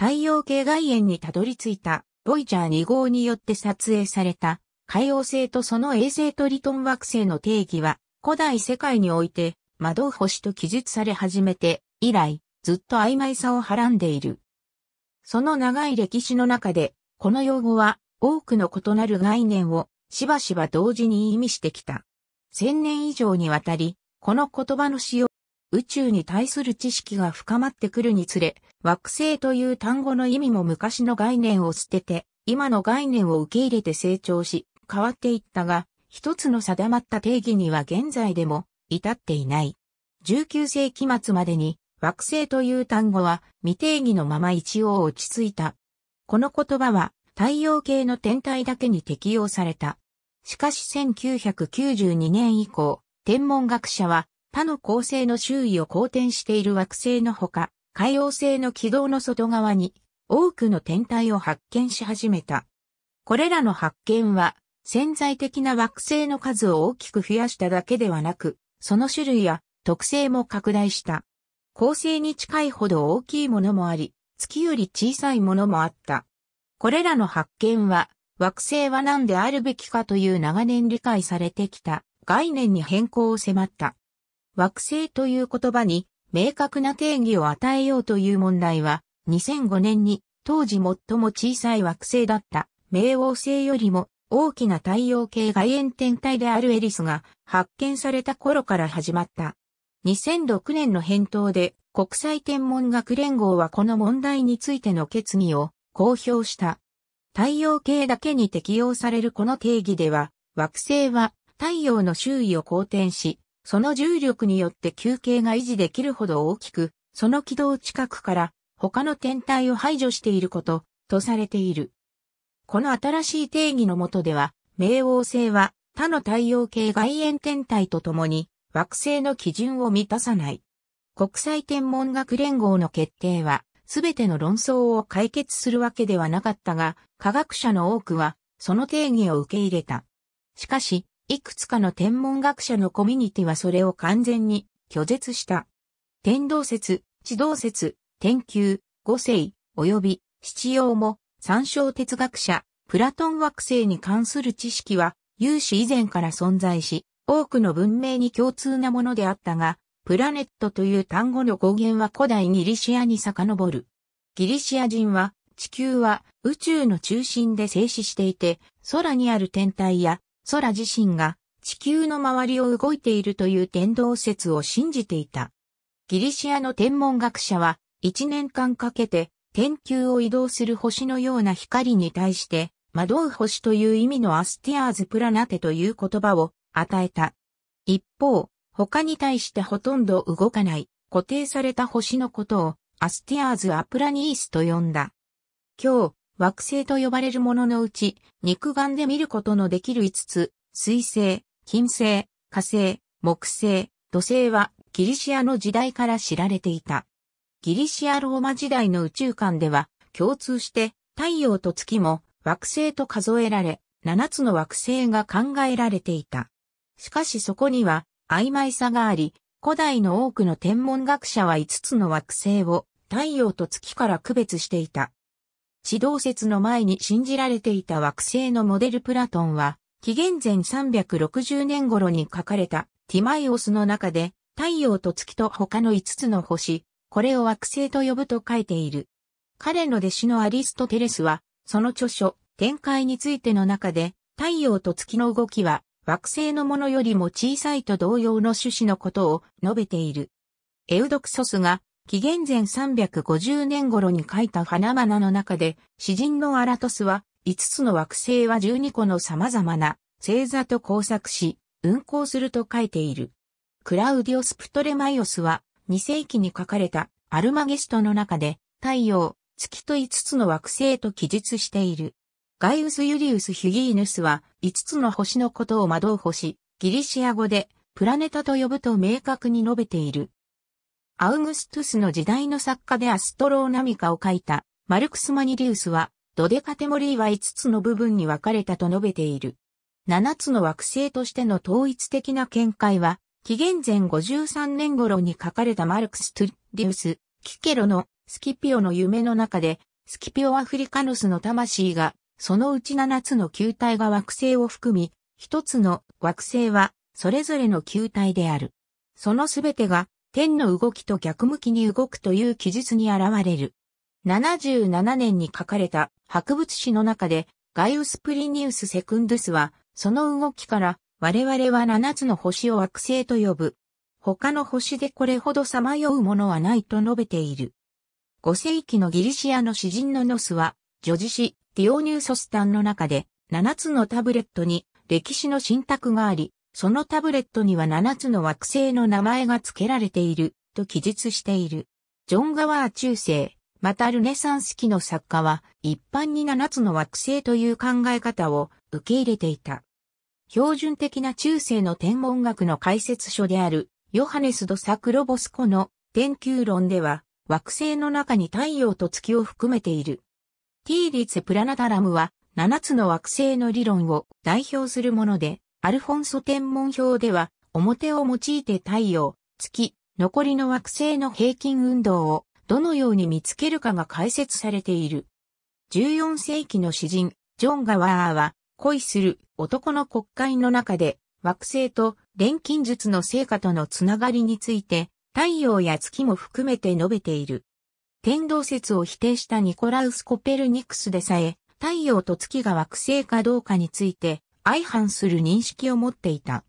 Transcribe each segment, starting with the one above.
太陽系外縁にたどり着いた、ボイジャー2号によって撮影された、海王星とその衛星トリトン惑星の定義は、古代世界において、惑う星と記述され始めて、以来、ずっと曖昧さをはらんでいる。その長い歴史の中で、この用語は、多くの異なる概念を、しばしば同時に意味してきた。千年以上にわたり、この言葉の使用、宇宙に対する知識が深まってくるにつれ、惑星という単語の意味も昔の概念を捨てて、今の概念を受け入れて成長し、変わっていったが、一つの定まった定義には現在でも至っていない。19世紀末までに惑星という単語は未定義のまま一応落ち着いた。この言葉は太陽系の天体だけに適用された。しかし1992年以降、天文学者は他の恒星の周囲を公転している惑星のほか、海洋星の軌道の外側に多くの天体を発見し始めた。これらの発見は潜在的な惑星の数を大きく増やしただけではなく、その種類や特性も拡大した。恒星に近いほど大きいものもあり、月より小さいものもあった。これらの発見は、惑星は何であるべきかという長年理解されてきた概念に変更を迫った。惑星という言葉に明確な定義を与えようという問題は、2005年に当時最も小さい惑星だった冥王星よりも大きな太陽系外縁天体であるエリスが発見された頃から始まった。2006年の返答で国際天文学連合はこの問題についての決議を公表した。太陽系だけに適用されるこの定義では、惑星は太陽の周囲を公転し、その重力によって球形が維持できるほど大きく、その軌道近くから他の天体を排除していること、とされている。この新しい定義の下では、冥王星は他の太陽系外縁天体とともに惑星の基準を満たさない。国際天文学連合の決定は、すべての論争を解決するわけではなかったが、科学者の多くは、その定義を受け入れた。しかし、いくつかの天文学者のコミュニティはそれを完全に拒絶した。天動説、地動説、天球、五星、及び七曜も参照哲学者、プラトン惑星に関する知識は有史以前から存在し、多くの文明に共通なものであったが、プラネットという単語の語源は古代ギリシアに遡る。ギリシア人は地球は宇宙の中心で静止していて、空にある天体や空自身が地球の周りを動いているという天動説を信じていた。ギリシアの天文学者は1年間かけて天球を移動する星のような光に対して惑う星という意味のアスティアーズプラナテという言葉を与えた。一方、他に対してほとんど動かない固定された星のことをアスティアーズ・アプラニースと呼んだ。今日、惑星と呼ばれるもののうち、肉眼で見ることのできる5つ、水星、金星、火星、木星、土星はギリシアの時代から知られていた。ギリシアローマ時代の宇宙間では共通して太陽と月も惑星と数えられ、7つの惑星が考えられていた。しかしそこには曖昧さがあり、古代の多くの天文学者は5つの惑星を太陽と月から区別していた。地動説の前に信じられていた惑星のモデルプラトンは、紀元前360年頃に書かれたティマイオスの中で、太陽と月と他の5つの星、これを惑星と呼ぶと書いている。彼の弟子のアリストテレスは、その著書、展開についての中で、太陽と月の動きは、惑星のものよりも小さいと同様の趣旨のことを述べている。エウドクソスが紀元前350年頃に書いた花々の中で、詩人のアラトスは、5つの惑星は12個の様々な星座と交錯し、運行すると書いている。クラウディオス・プトレマイオスは、2世紀に書かれたアルマゲストの中で、太陽、月と5つの惑星と記述している。ガイウス・ユリウス・ヒュギーヌスは、5つの星のことを惑う星、ギリシア語で、プラネタと呼ぶと明確に述べている。アウグストゥスの時代の作家でアストローナミカを書いた、マルクス・マニリウスは、ドデカテモリーは5つの部分に分かれたと述べている。7つの惑星としての統一的な見解は、紀元前53年頃に書かれたマルクス・トゥリウス、キケロのスキピオの夢の中で、スキピオアフリカノスの魂が、そのうち7つの球体が惑星を含み、1つの惑星は、それぞれの球体である。そのすべてが天の動きと逆向きに動くという記述に現れる。77年に書かれた博物誌の中で、ガイウス・プリニウス・セクンドゥスは、その動きから、我々は7つの星を惑星と呼ぶ。他の星でこれほどさまようものはないと述べている。5世紀のギリシアの詩人のノスは、女子詩、ディオニューソスタンの中で、7つのタブレットに歴史の信託があり、そのタブレットには7つの惑星の名前が付けられていると記述している。ジョン・ガワー中世、またルネサンス期の作家は一般に7つの惑星という考え方を受け入れていた。標準的な中世の天文学の解説書であるヨハネス・ド・サクロボスコの天球論では惑星の中に太陽と月を含めている。ティーリツ・プラナタラムは7つの惑星の理論を代表するもので、アルフォンソ天文表では、表を用いて太陽、月、残りの惑星の平均運動をどのように見つけるかが解説されている。14世紀の詩人、ジョン・ガワーは、恋する男の国会の中で、惑星と錬金術の成果とのつながりについて、太陽や月も含めて述べている。天動説を否定したニコラウス・コペルニクスでさえ、太陽と月が惑星かどうかについて、相反する認識を持っていた。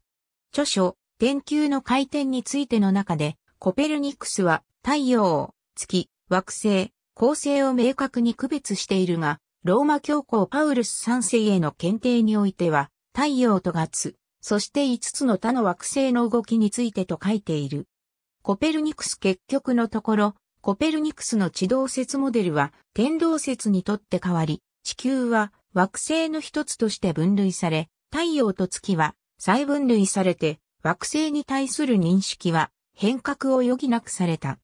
著書、天球の回転についての中で、コペルニクスは太陽、月、惑星、恒星を明確に区別しているが、ローマ教皇パウルス3世への検定においては、太陽と月、そして5つの他の惑星の動きについてと書いている。コペルニクス結局のところ、コペルニクスの地動説モデルは天動説にとって変わり、地球は惑星の一つとして分類され、太陽と月は再分類されて、惑星に対する認識は変革を余儀なくされた。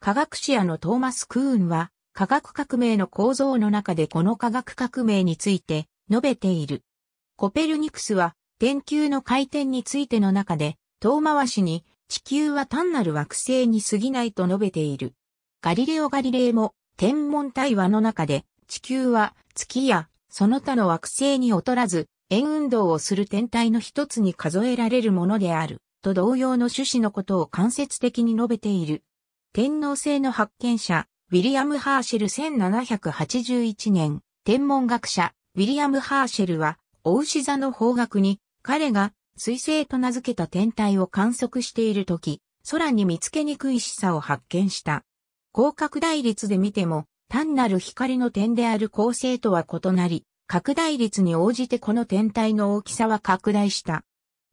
科学者のトーマス・クーンは、科学革命の構造の中でこの科学革命について述べている。コペルニクスは、天球の回転についての中で、遠回しに地球は単なる惑星に過ぎないと述べている。ガリレオ・ガリレイも天文対話の中で地球は月やその他の惑星に劣らず、円運動をする天体の一つに数えられるものである、と同様の趣旨のことを間接的に述べている。天皇星の発見者、ウィリアム・ハーシェル1781年、天文学者、ウィリアム・ハーシェルは、お牛座の方角に、彼が、水星と名付けた天体を観測しているとき、空に見つけにくい示唆を発見した。広角大率で見ても、単なる光の点である構成とは異なり、拡大率に応じてこの天体の大きさは拡大した。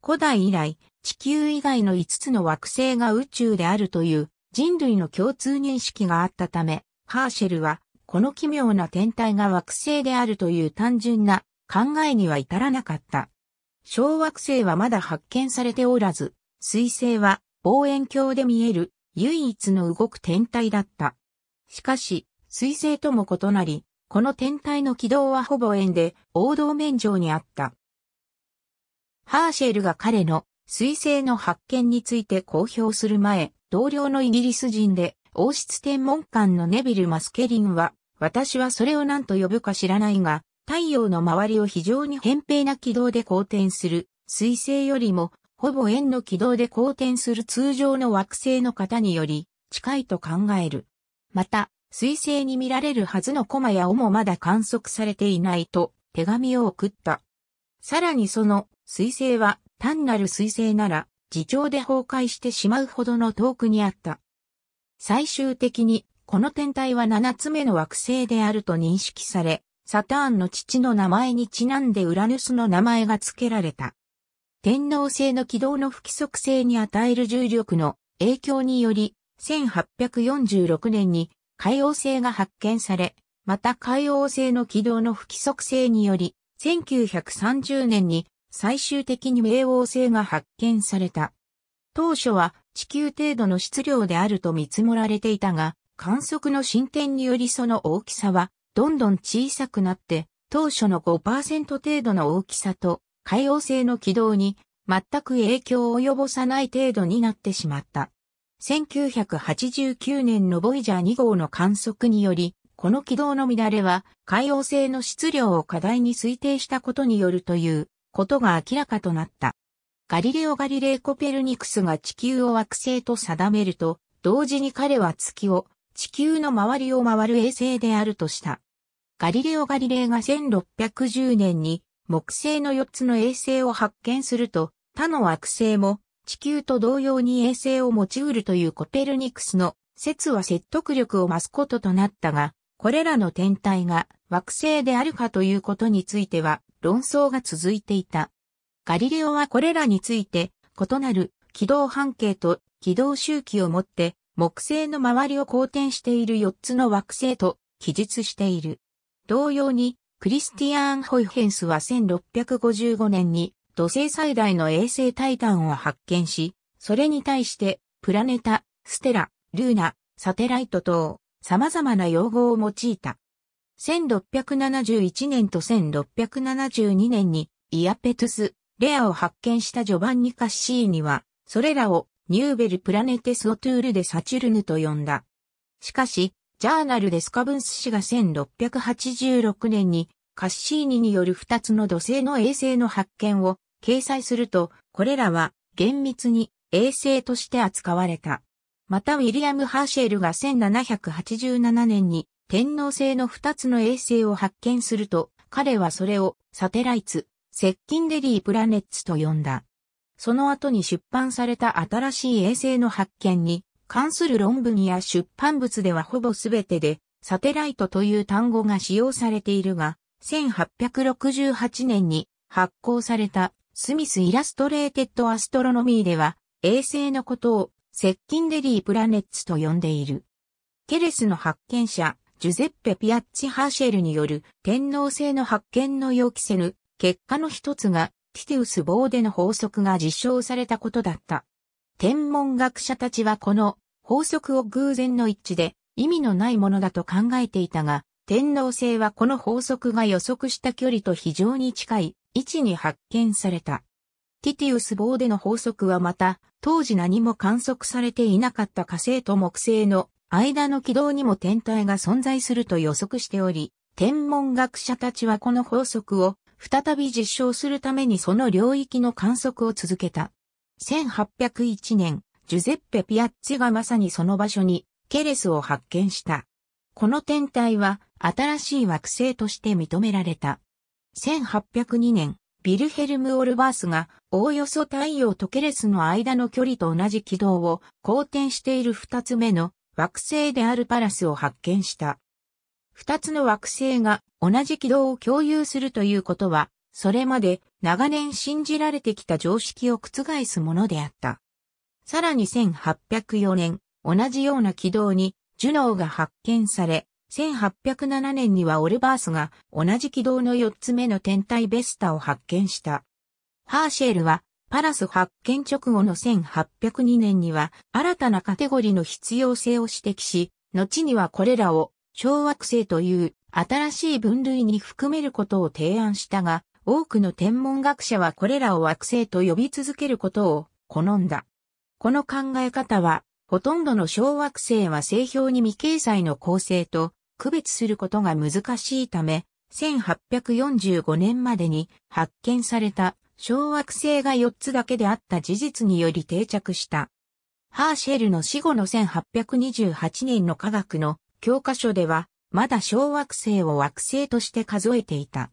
古代以来、地球以外の5つの惑星が宇宙であるという人類の共通認識があったため、ハーシェルは、この奇妙な天体が惑星であるという単純な考えには至らなかった。小惑星はまだ発見されておらず、水星は望遠鏡で見える唯一の動く天体だった。しかし、水星とも異なり、この天体の軌道はほぼ円で、王道面上にあった。ハーシェルが彼の水星の発見について公表する前、同僚のイギリス人で、王室天文館のネビル・マスケリンは、私はそれを何と呼ぶか知らないが、太陽の周りを非常に扁平な軌道で公転する、水星よりも、ほぼ円の軌道で公転する通常の惑星の方により、近いと考える。また、彗星に見られるはずのコマや尾もまだ観測されていないと手紙を送った。さらにその彗星は単なる彗星なら自重で崩壊してしまうほどの遠くにあった。最終的にこの天体は7つ目の惑星であると認識され、サターンの父の名前にちなんでウラヌスの名前が付けられた。天皇星の軌道の不規則性に与える重力の影響により、1846年に海王星が発見され、また海王星の軌道の不規則性により、1930年に最終的に冥王星が発見された。当初は地球程度の質量であると見積もられていたが、観測の進展によりその大きさはどんどん小さくなって、当初の5%程度の大きさと海王星の軌道に全く影響を及ぼさない程度になってしまった。1989年のボイジャー2号の観測により、この軌道の乱れは海洋性の質量を過大に推定したことによるということが明らかとなった。ガリレオ・ガリレイ・コペルニクスが地球を惑星と定めると、同時に彼は月を地球の周りを回る衛星であるとした。ガリレオ・ガリレイが1610年に木星の4つの衛星を発見すると、他の惑星も地球と同様に衛星を持ちうるというコペルニクスの説は説得力を増すこととなったが、これらの天体が惑星であるかということについては論争が続いていた。ガリレオはこれらについて異なる軌道半径と軌道周期をもって木星の周りを公転している4つの惑星と記述している。同様にクリスティアーン・ホイフェンスは1655年に土星最大の衛星タイタンを発見し、それに対してプラネタ、ステラ、ルーナ、サテライト等、様々な用語を用いた。1671年と1672年にイアペトゥス、レアを発見したジョバンニ・カッシーニは、それらをニューベル・プラネテス・オトゥール・でサチュルヌと呼んだ。しかし、ジャーナルでスカブンス氏が1686年にカッシーニによる2つの土星の衛星の発見を掲載すると、これらは厳密に衛星として扱われた。またウィリアム・ハーシェルが1787年に天皇星の2つの衛星を発見すると、彼はそれをサテライツ、接近デリープラネッツと呼んだ。その後に出版された新しい衛星の発見に関する論文や出版物ではほぼ全てでサテライトという単語が使用されているが、1868年に発行されたスミスイラストレーテッドアストロノミーでは、衛星のことを、接近デリープラネッツと呼んでいる。ケレスの発見者、ジュゼッペ・ピアッチ・ハーシェルによる天皇星の発見の予期せぬ結果の一つがティテウス・ボーデの法則が実証されたことだった。天文学者たちはこの法則を偶然の一致で意味のないものだと考えていたが、天皇星はこの法則が予測した距離と非常に近い位置に発見された。ティティウス棒での法則はまた、当時何も観測されていなかった火星と木星の間の軌道にも天体が存在すると予測しており、天文学者たちはこの法則を再び実証するためにその領域の観測を続けた。1801年、ジュゼッペ・ピアッツィがまさにその場所にケレスを発見した。この天体は新しい惑星として認められた。1802年、ビルヘルム・オルバースが、おおよそ太陽とケレスの間の距離と同じ軌道を公転している二つ目の惑星であるパラスを発見した。二つの惑星が同じ軌道を共有するということは、それまで長年信じられてきた常識を覆すものであった。さらに1804年、同じような軌道にジュノーが発見され、1807年にはオルバースが同じ軌道の4つ目の天体ベスタを発見した。ハーシェールはパラス発見直後の1802年には新たなカテゴリーの必要性を指摘し、後にはこれらを小惑星という新しい分類に含めることを提案したが、多くの天文学者はこれらを惑星と呼び続けることを好んだ。この考え方は、ほとんどの小惑星は星表に未掲載の構成と区別することが難しいため、1845年までに発見された小惑星が4つだけであった事実により定着した。ハーシェルの死後の1828年の科学の教科書では、まだ小惑星を惑星として数えていた。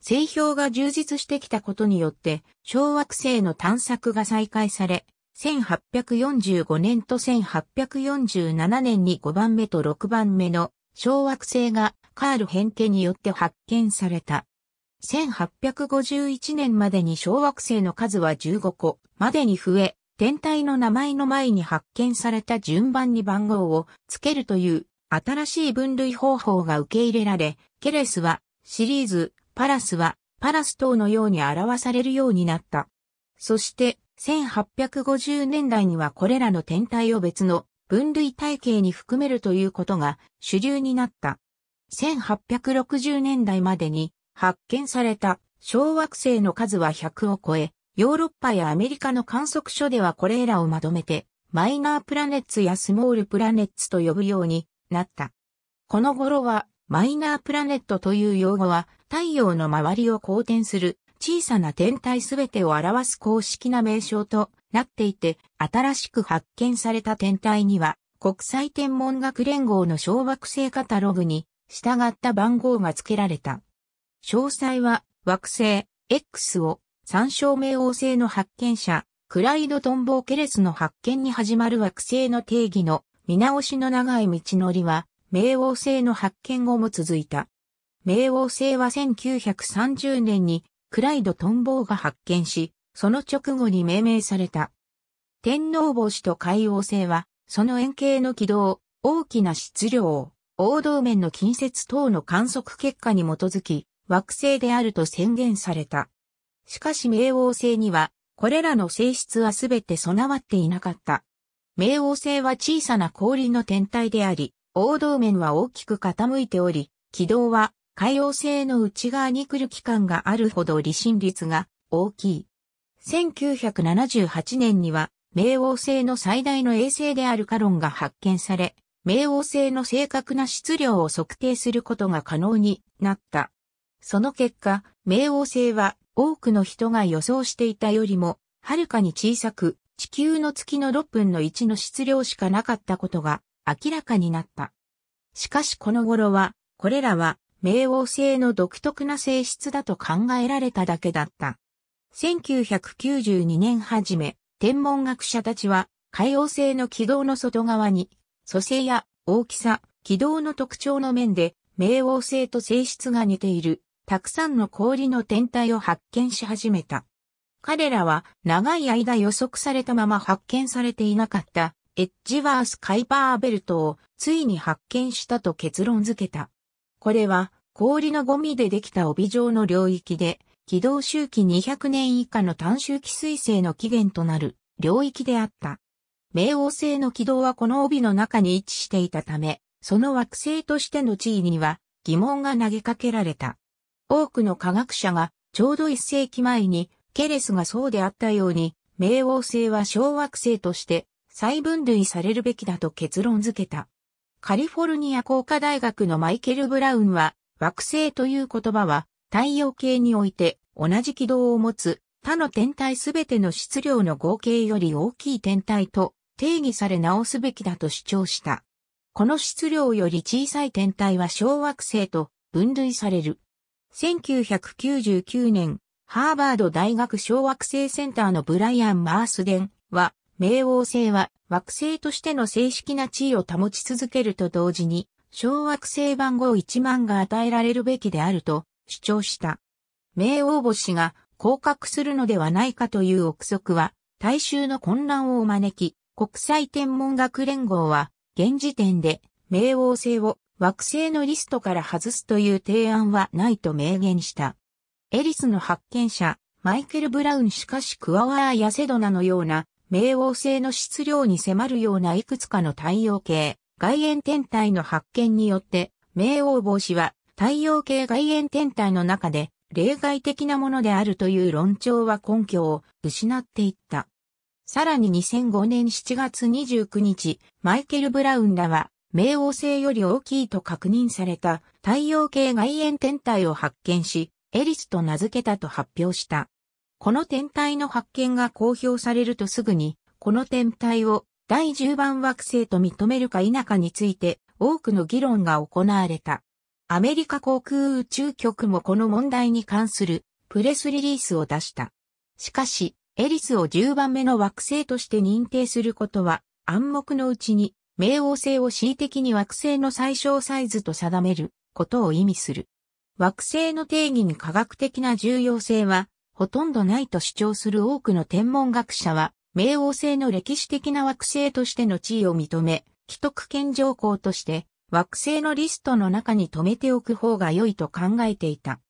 製氷が充実してきたことによって、小惑星の探索が再開され、1845年と1847年に5番目と6番目の小惑星がカール・ヘンケによって発見された。1851年までに小惑星の数は15個までに増え、天体の名前の前に発見された順番に番号をつけるという新しい分類方法が受け入れられ、ケレスはシリーズ、パラスはパラス等のように表されるようになった。そして1850年代にはこれらの天体を別の分類体系に含めるということが主流になった。1860年代までに発見された小惑星の数は100を超え、ヨーロッパやアメリカの観測所ではこれらをまとめて、マイナープラネッツやスモールプラネッツと呼ぶようになった。この頃は、マイナープラネットという用語は、太陽の周りを公転する小さな天体すべてを表す公式な名称となっていて、新しく発見された天体には、国際天文学連合の小惑星カタログに従った番号が付けられた。詳細は惑星 X を参照冥王星の発見者、クライド・トンボー・ケレスの発見に始まる惑星の定義の見直しの長い道のりは、冥王星の発見後も続いた。冥王星は1930年にクライド・トンボーが発見し、その直後に命名された。天皇星と海王星は、その円形の軌道、大きな質量、王道面の近接等の観測結果に基づき、惑星であると宣言された。しかし冥王星には、これらの性質はすべて備わっていなかった。冥王星は小さな氷の天体であり、王道面は大きく傾いており、軌道は海王星の内側に来る期間があるほど離心率が大きい。1978年には、冥王星の最大の衛星であるカロンが発見され、冥王星の正確な質量を測定することが可能になった。その結果、冥王星は多くの人が予想していたよりも、はるかに小さく、地球の月の6分の1の質量しかなかったことが明らかになった。しかしこの頃は、これらは冥王星の独特な性質だと考えられただけだった。1992年初め、天文学者たちは、海王星の軌道の外側に、蘇成や大きさ、軌道の特徴の面で、冥王星と性質が似ている、たくさんの氷の天体を発見し始めた。彼らは長い間予測されたまま発見されていなかったエッジワース・カイパーベルトをついに発見したと結論付けた。これは氷のゴミでできた帯状の領域で軌道周期200年以下の短周期彗星の起源となる領域であった。冥王星の軌道はこの帯の中に位置していたため、その惑星としての地位には疑問が投げかけられた。多くの科学者がちょうど1世紀前にケレスがそうであったように、冥王星は小惑星として再分類されるべきだと結論付けた。カリフォルニア工科大学のマイケル・ブラウンは惑星という言葉は太陽系において同じ軌道を持つ他の天体すべての質量の合計より大きい天体と定義され直すべきだと主張した。この質量より小さい天体は小惑星と分類される。1999年、ハーバード大学小惑星センターのブライアン・マースデンは、冥王星は惑星としての正式な地位を保ち続けると同時に、小惑星番号1万が与えられるべきであると主張した。名王星が降格するのではないかという憶測は、大衆の混乱を招き、国際天文学連合は、現時点で、冥王星を惑星のリストから外すという提案はないと明言した。エリスの発見者、マイケル・ブラウンしかしクワワーやセドナのような、冥王星の質量に迫るようないくつかの太陽系、外縁天体の発見によって、冥王星は太陽系外縁天体の中で例外的なものであるという論調は根拠を失っていった。さらに2005年7月29日、マイケル・ブラウンらは、冥王星より大きいと確認された太陽系外縁天体を発見し、エリスと名付けたと発表した。この天体の発見が公表されるとすぐに、この天体を第10番惑星と認めるか否かについて多くの議論が行われた。アメリカ航空宇宙局もこの問題に関するプレスリリースを出した。しかし、エリスを10番目の惑星として認定することは暗黙のうちに冥王星を恣意的に惑星の最小サイズと定めることを意味する。惑星の定義に科学的な重要性はほとんどないと主張する多くの天文学者は冥王星の歴史的な惑星としての地位を認め、既得権条項として惑星のリストの中に留めておく方が良いと考えていた。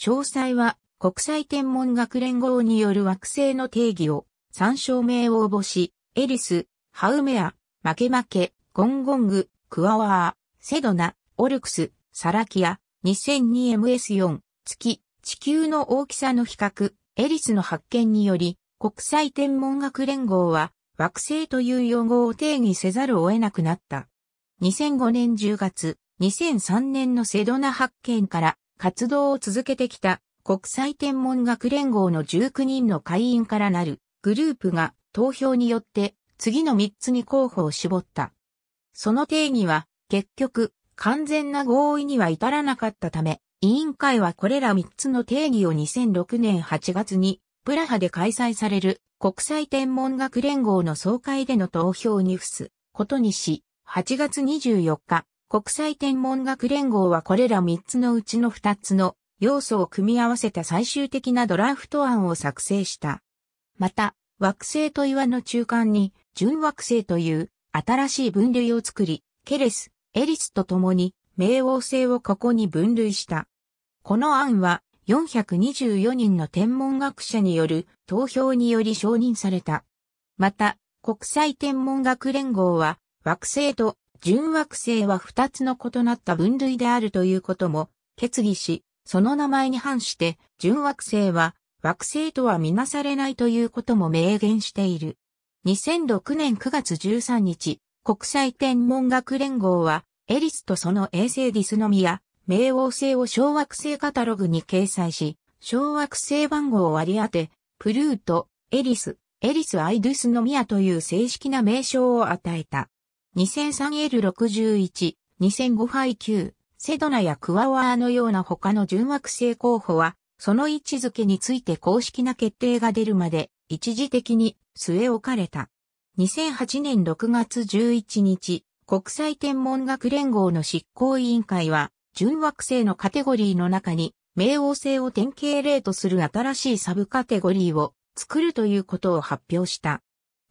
詳細は国際天文学連合による惑星の定義を参照名応募し、エリス、ハウメア、マケマケ、ゴンゴング、クワワー、セドナ、オルクス、サラキア、2002MS4、月、地球の大きさの比較、エリスの発見により、国際天文学連合は惑星という用語を定義せざるを得なくなった。2005年10月、2003年のセドナ発見から活動を続けてきた国際天文学連合の19人の会員からなるグループが投票によって次の3つに候補を絞った。その定義は結局完全な合意には至らなかったため、委員会はこれら3つの定義を2006年8月にプラハで開催される国際天文学連合の総会での投票に付すことにし、8月24日、国際天文学連合はこれら3つのうちの2つの要素を組み合わせた最終的なドラフト案を作成した。また、惑星と岩の中間に、純惑星という新しい分類を作り、ケレス、エリスと共に冥王星をここに分類した。この案は424人の天文学者による投票により承認された。また、国際天文学連合は惑星と純惑星は二つの異なった分類であるということも決議し、その名前に反して純惑星は惑星とはみなされないということも明言している。2006年9月13日、国際天文学連合はエリスとその衛星ディスノミア、冥王星を小惑星カタログに掲載し、小惑星番号を割り当て、プルート、エリス、エリス・アイドゥスノミアという正式な名称を与えた。2003L61、2005杯9、セドナやクワワーのような他の純惑星候補は、その位置づけについて公式な決定が出るまで、一時的に据え置かれた。2008年6月11日、国際天文学連合の執行委員会は、純惑星のカテゴリーの中に、冥王星を典型例とする新しいサブカテゴリーを作るということを発表した。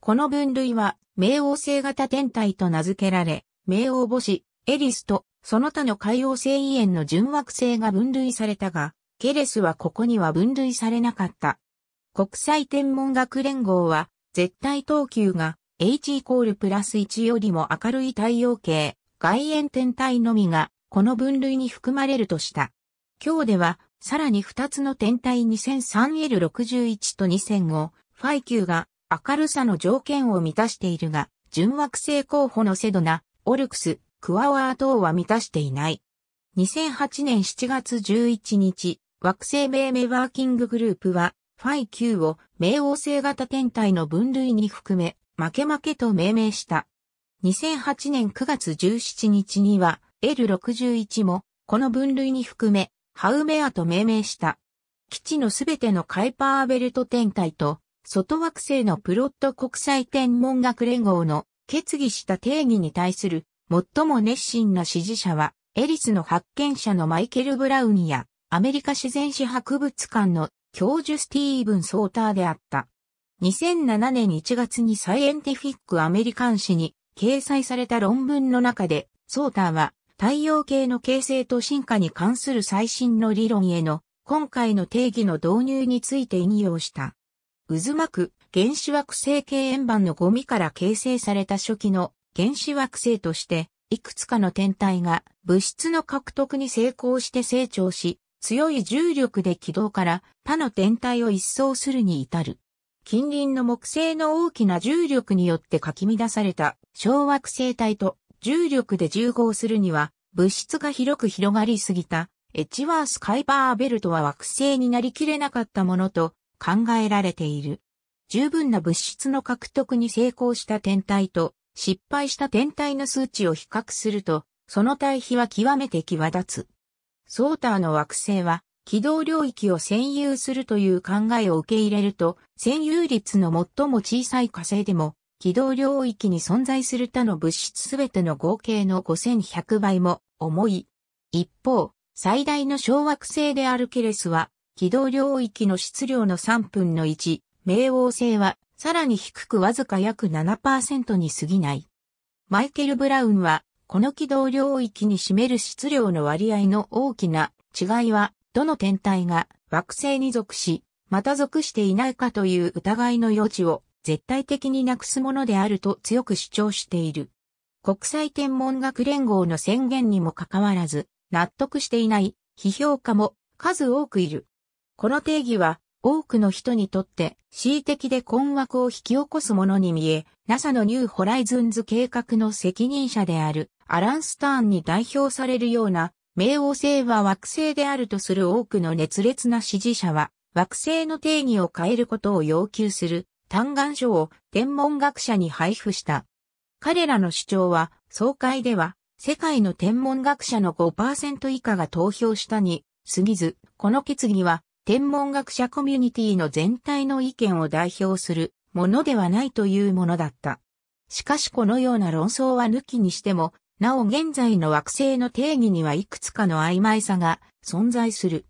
この分類は、冥王星型天体と名付けられ、冥王母子、エリスと、その他の海王星異縁の純惑星が分類されたが、ケレスはここには分類されなかった。国際天文学連合は、絶対等級が H イコールプラス1よりも明るい太陽系、外縁天体のみが、この分類に含まれるとした。今日では、さらに2つの天体 2003L61 と2005、ファイ級が明るさの条件を満たしているが、純惑星候補のセドナ、オルクス、クワワー等は満たしていない。2008年7月11日、惑星命名ワーキンググループは、ファイ Q を冥王星型天体の分類に含め、負け負けと命名した。2008年9月17日には、L61 も、この分類に含め、ハウメアと命名した。基地のすべてのカイパーベルト天体と、外惑星のプロット国際天文学連合の決議した定義に対する最も熱心な支持者は、エリスの発見者のマイケル・ブラウンや、アメリカ自然史博物館の教授スティーブン・ソーターであった。2007年1月にサイエンティフィック・アメリカン誌に掲載された論文の中で、ソーターは太陽系の形成と進化に関する最新の理論への今回の定義の導入について引用した。渦巻く原子惑星系円盤のゴミから形成された初期の原子惑星として、いくつかの天体が物質の獲得に成功して成長し、強い重力で軌道から他の天体を一掃するに至る。近隣の木星の大きな重力によってかき乱された小惑星帯と重力で重合するには物質が広く広がりすぎたエチワース・カイパーベルトは惑星になりきれなかったものと考えられている。十分な物質の獲得に成功した天体と失敗した天体の数値を比較すると、その対比は極めて際立つ。ソーターの惑星は軌道領域を占有するという考えを受け入れると、占有率の最も小さい火星でも、軌道領域に存在する他の物質すべての合計の5100倍も重い。一方、最大の小惑星であるケレスは、軌道領域の質量の3分の1、冥王星はさらに低くわずか約7%に過ぎない。マイケル・ブラウンは、この軌道領域に占める質量の割合の大きな違いは、どの天体が惑星に属し、また属していないかという疑いの余地を絶対的になくすものであると強く主張している。国際天文学連合の宣言にもかかわらず、納得していない批評家も数多くいる。この定義は多くの人にとって恣意的で困惑を引き起こすものに見え、NASA のニューホライズンズ計画の責任者であるアラン・スターンに代表されるような冥王星は惑星であるとする多くの熱烈な支持者は惑星の定義を変えることを要求する嘆願書を天文学者に配布した。彼らの主張は総会では世界の天文学者の5%以下が投票したに過ぎず、この決議は天文学者コミュニティの全体の意見を代表するものではないというものだった。しかしこのような論争は抜きにしても、なお現在の惑星の定義にはいくつかの曖昧さが存在する。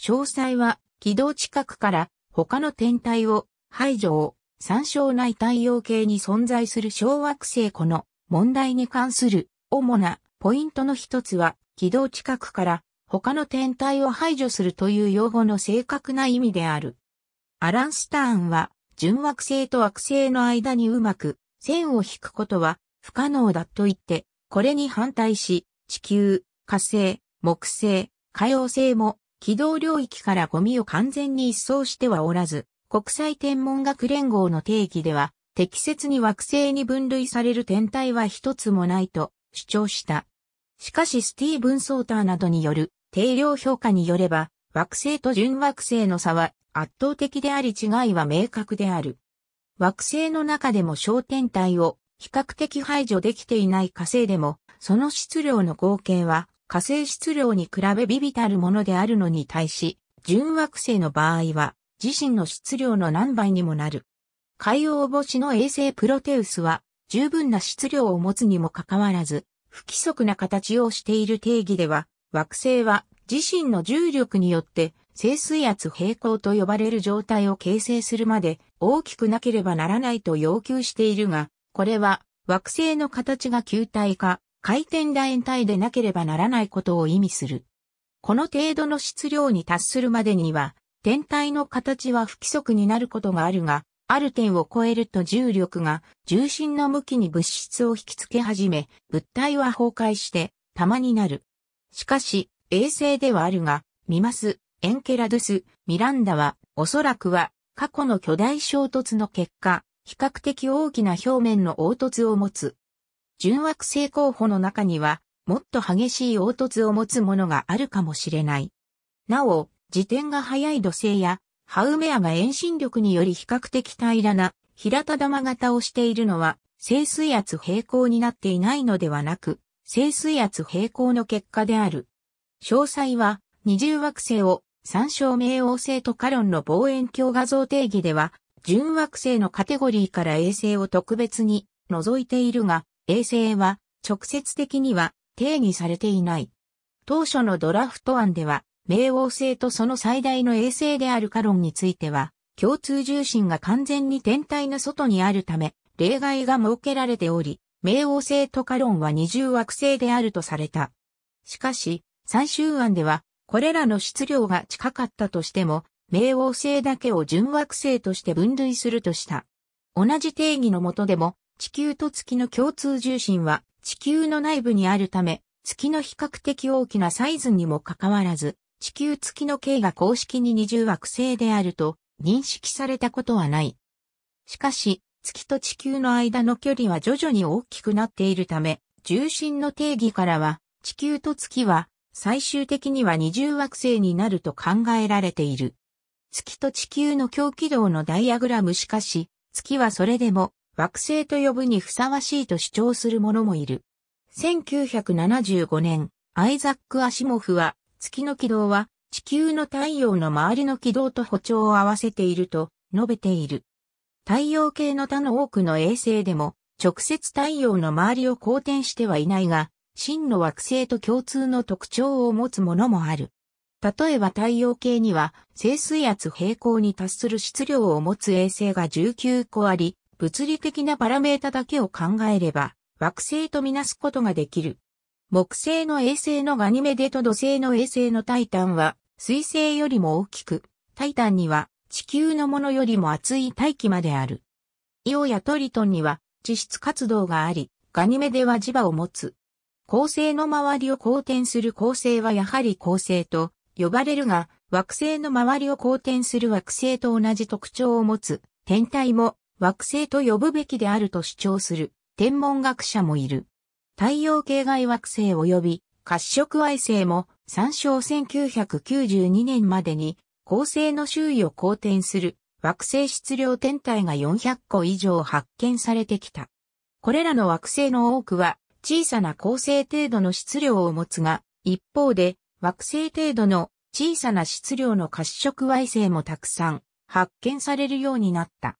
詳細は軌道近くから他の天体を排除を参照ない太陽系に存在する小惑星この問題に関する主なポイントの一つは軌道近くから他の天体を排除するという用語の正確な意味である。アラン・スターンは、準惑星と惑星の間にうまく線を引くことは不可能だと言って、これに反対し、地球、火星、木星、海洋星も軌道領域からゴミを完全に一掃してはおらず、国際天文学連合の定義では、適切に惑星に分類される天体は一つもないと主張した。しかしスティーブン・ソーターなどによる定量評価によれば、惑星と準惑星の差は圧倒的であり違いは明確である。惑星の中でも小天体を比較的排除できていない火星でも、その質量の合計は火星質量に比べ微々たるものであるのに対し、準惑星の場合は自身の質量の何倍にもなる。海洋星の衛星プロテウスは十分な質量を持つにもかかわらず、不規則な形をしている定義では惑星は自身の重力によって静水圧平行と呼ばれる状態を形成するまで大きくなければならないと要求しているが、これは惑星の形が球体か回転楕円体でなければならないことを意味する。この程度の質量に達するまでには、天体の形は不規則になることがあるが、ある点を超えると重力が重心の向きに物質を引き付け始め、物体は崩壊して、玉になる。しかし、衛星ではあるが、ミマス、エンケラドゥス、ミランダは、おそらくは、過去の巨大衝突の結果、比較的大きな表面の凹凸を持つ。純惑星候補の中には、もっと激しい凹凸を持つものがあるかもしれない。なお、自転が速い土星や、ハウメアが遠心力により比較的平らな、平田玉型をしているのは、静水圧平行になっていないのではなく、静水圧平行の結果である。詳細は、二重惑星を参照冥王星とカロンの望遠鏡画像定義では、純惑星のカテゴリーから衛星を特別に除いているが、衛星は直接的には定義されていない。当初のドラフト案では、冥王星とその最大の衛星であるカロンについては、共通重心が完全に天体の外にあるため、例外が設けられており、冥王星とカロンは二重惑星であるとされた。しかし、最終案では、これらの質量が近かったとしても、冥王星だけを純惑星として分類するとした。同じ定義の下でも、地球と月の共通重心は地球の内部にあるため、月の比較的大きなサイズにもかかわらず、地球月の径が公式に二重惑星であると認識されたことはない。しかし、月と地球の間の距離は徐々に大きくなっているため、重心の定義からは、地球と月は、最終的には二重惑星になると考えられている。月と地球の強軌道のダイアグラムしかし、月はそれでも惑星と呼ぶにふさわしいと主張する者もいる。1975年、アイザック・アシモフは、月の軌道は地球の太陽の周りの軌道と歩調を合わせていると述べている。太陽系の他の多くの衛星でも、直接太陽の周りを公転してはいないが、真の惑星と共通の特徴を持つものもある。例えば太陽系には、静水圧平行に達する質量を持つ衛星が19個あり、物理的なパラメータだけを考えれば、惑星とみなすことができる。木星の衛星のガニメデと土星の衛星のタイタンは、水星よりも大きく、タイタンには地球のものよりも熱い大気まである。イオやトリトンには地質活動があり、ガニメデは磁場を持つ。恒星の周りを公転する恒星はやはり恒星と呼ばれるが、惑星の周りを公転する惑星と同じ特徴を持つ天体も惑星と呼ぶべきであると主張する天文学者もいる。太陽系外惑星及び褐色矮星も参照1992年までに恒星の周囲を公転する惑星質量天体が400個以上発見されてきた。これらの惑星の多くは小さな恒星程度の質量を持つが、一方で惑星程度の小さな質量の褐色矮星もたくさん発見されるようになった。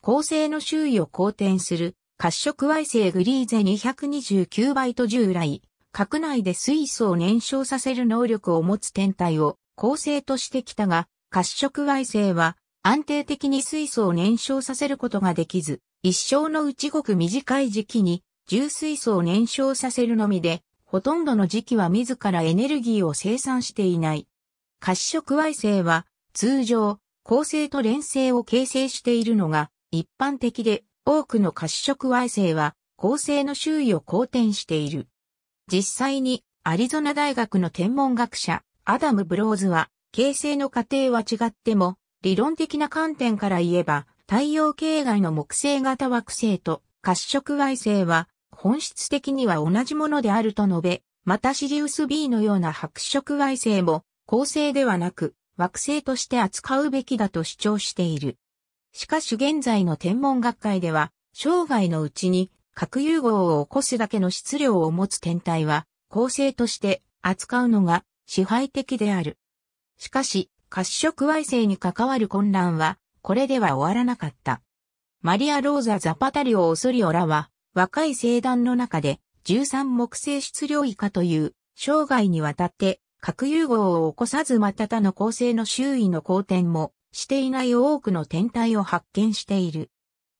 恒星の周囲を公転する褐色矮星グリーゼ229倍と従来、核内で水素を燃焼させる能力を持つ天体を構成としてきたが、褐色矮星は安定的に水素を燃焼させることができず、一生のうちごく短い時期に重水素を燃焼させるのみで、ほとんどの時期は自らエネルギーを生産していない。褐色矮星は通常、恒星と連星を形成しているのが一般的で、多くの褐色矮星は恒星の周囲を好転している。実際にアリゾナ大学の天文学者、アダム・ブローズは、形成の過程は違っても、理論的な観点から言えば、太陽系外の木星型惑星と褐色矮星は、本質的には同じものであると述べ、またシリウス B のような白色矮星も、恒星ではなく、惑星として扱うべきだと主張している。しかし現在の天文学会では、生涯のうちに核融合を起こすだけの質量を持つ天体は、恒星として扱うのが支配的である。しかし、褐色矮星に関わる混乱は、これでは終わらなかった。マリア・ローザ・ザパタリオ・オソリオラは、若い星団の中で、13木星質量以下という、生涯にわたって、核融合を起こさずまた他の恒星の周囲の好転も、していない多くの天体を発見している。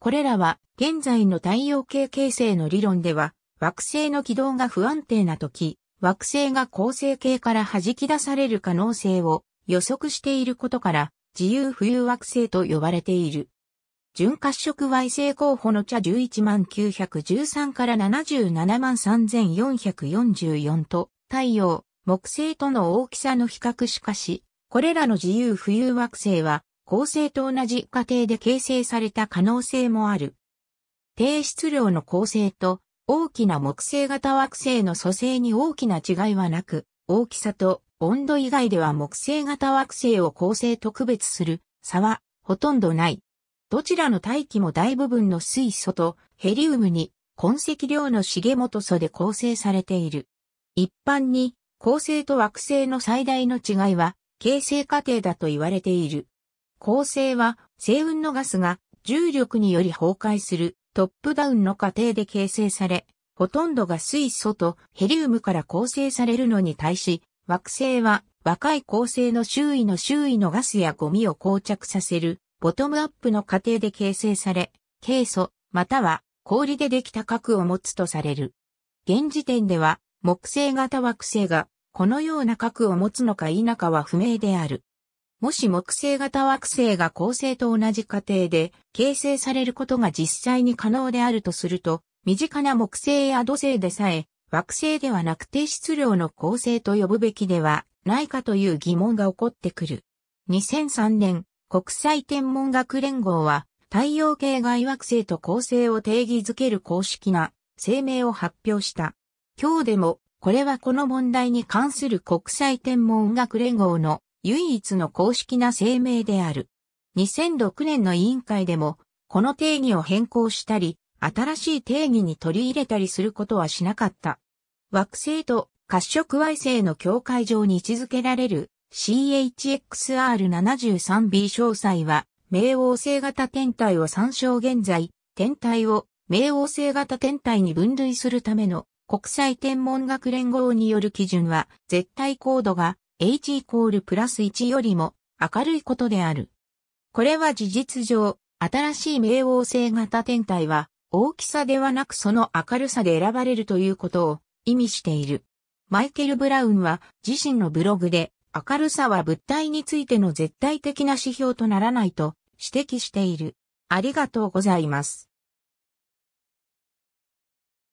これらは、現在の太陽系形成の理論では、惑星の軌道が不安定な時、惑星が恒星系から弾き出される可能性を予測していることから、自由浮遊惑星と呼ばれている。純褐色矮星候補の茶11913から773,444と太陽、木星との大きさの比較しかし、これらの自由浮遊惑星は、恒星と同じ過程で形成された可能性もある。低質量の恒星と大きな木星型惑星の組成に大きな違いはなく、大きさと温度以外では木星型惑星を構成特別する差はほとんどない。どちらの大気も大部分の水素とヘリウムに痕跡量の重元素で構成されている。一般に、恒星と惑星の最大の違いは、形成過程だと言われている。恒星は、星雲のガスが重力により崩壊するトップダウンの過程で形成され、ほとんどが水素とヘリウムから構成されるのに対し、惑星は若い構成の周囲の周囲のガスやゴミを膠着させる、ボトムアップの過程で形成され、ケイ素、または氷でできた核を持つとされる。現時点では、木星型惑星がこのような核を持つのか否かは不明である。もし木星型惑星が恒星と同じ過程で形成されることが実際に可能であるとすると、身近な木星や土星でさえ、惑星ではなく低質量の恒星と呼ぶべきではないかという疑問が起こってくる。2003年、国際天文学連合は、太陽系外惑星と恒星を定義づける公式な声明を発表した。今日でも、これはこの問題に関する国際天文学連合の唯一の公式な声明である。2006年の委員会でも、この定義を変更したり、新しい定義に取り入れたりすることはしなかった。惑星と褐色矮星の境界上に位置づけられる CHXR73b 詳細は、冥王星型天体を参照現在、天体を冥王星型天体に分類するための国際天文学連合による基準は、絶対高度が h イコールプラス1よりも明るいことである。これは事実上、新しい冥王星型天体は大きさではなくその明るさで選ばれるということを意味している。マイケル・ブラウンは自身のブログで明るさは物体についての絶対的な指標とならないと指摘している。ありがとうございます。